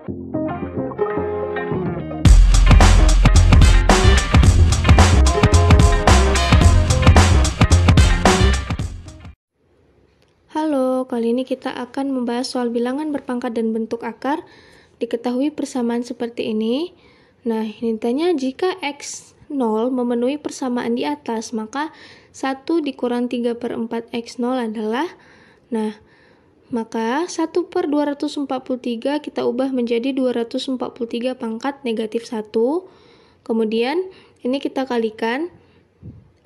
Halo, kali ini kita akan membahas soal bilangan berpangkat dan bentuk akar. Diketahui persamaan seperti ini. Nah, ini tanya jika X 0 memenuhi persamaan di atas, maka 1 dikurang 3 per 4 X0 adalah... Nah, maka 1 per 243 kita ubah menjadi 243 pangkat negatif 1. Kemudian ini kita kalikan.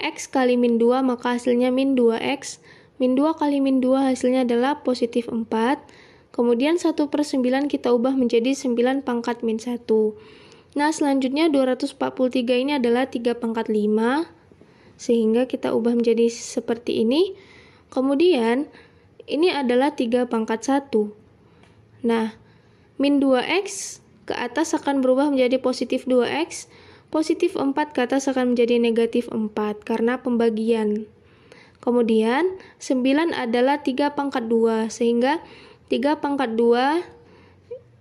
X kali min 2 maka hasilnya min 2X. Min 2 kali min 2 hasilnya adalah positif 4. Kemudian 1 per 9 kita ubah menjadi 9 pangkat min 1. Nah selanjutnya 243 ini adalah 3 pangkat 5. Sehingga kita ubah menjadi seperti ini. Kemudian ini adalah 3 pangkat 1. Nah, min 2x ke atas akan berubah menjadi positif 2x, positif 4 ke atas akan menjadi negatif 4 karena pembagian. Kemudian, 9 adalah 3 pangkat 2, sehingga 3 pangkat 2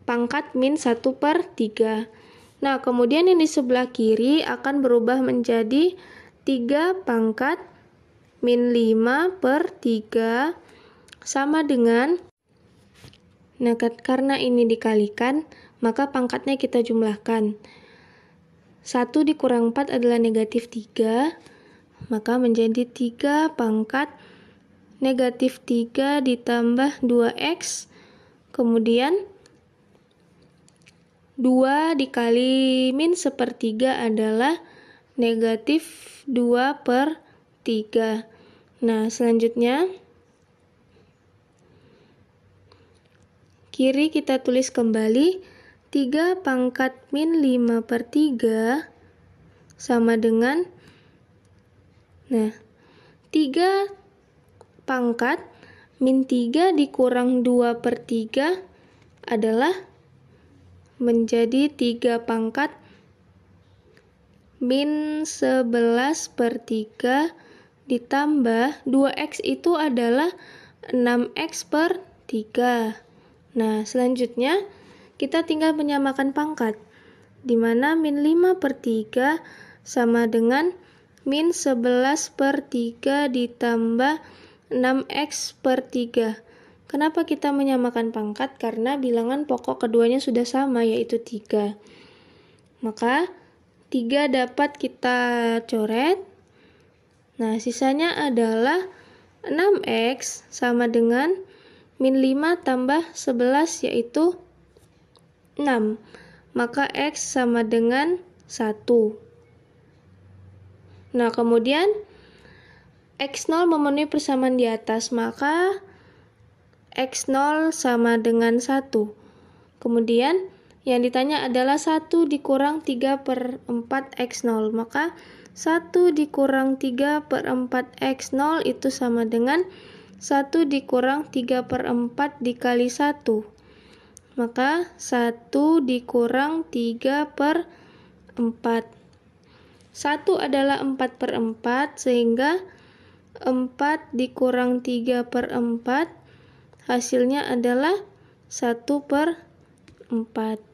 pangkat min 1 per 3. Nah, kemudian yang di sebelah kiri akan berubah menjadi 3 pangkat min 5 per 3 sama dengan Nah, karena ini dikalikan, maka pangkatnya kita jumlahkan. 1 dikurang 4 adalah negatif 3, maka menjadi 3 pangkat negatif 3 ditambah 2x, kemudian 2 dikali min sepertiga adalah negatif 2 per 3. Nah, selanjutnya Kiri kita tulis kembali 3 pangkat min 5 per 3 sama dengan nah 3 pangkat min 3 dikurang 2 per 3 adalah menjadi 3 pangkat min 11 per 3 ditambah 2x itu adalah 6x per 3 Nah, selanjutnya kita tinggal menyamakan pangkat, di mana min 5 per 3 sama dengan min 11 per 3 ditambah 6x per 3. Kenapa kita menyamakan pangkat? Karena bilangan pokok keduanya sudah sama, yaitu 3. Maka, 3 dapat kita coret. Nah, sisanya adalah 6x sama dengan Min 5 tambah 11 yaitu 6. Maka X sama dengan 1. Nah, kemudian X0 memenuhi persamaan di atas, maka X0 sama dengan 1. Kemudian yang ditanya adalah 1 dikurang 3 per 4 X0. Maka 1 dikurang 3 per 4 X0 itu sama dengan 1 1 dikurang 3 per 4 dikali 1. Maka 1 dikurang 3 per 4. 1 adalah 4 per 4 sehingga 4 dikurang 3 per 4 hasilnya adalah 1 per 4.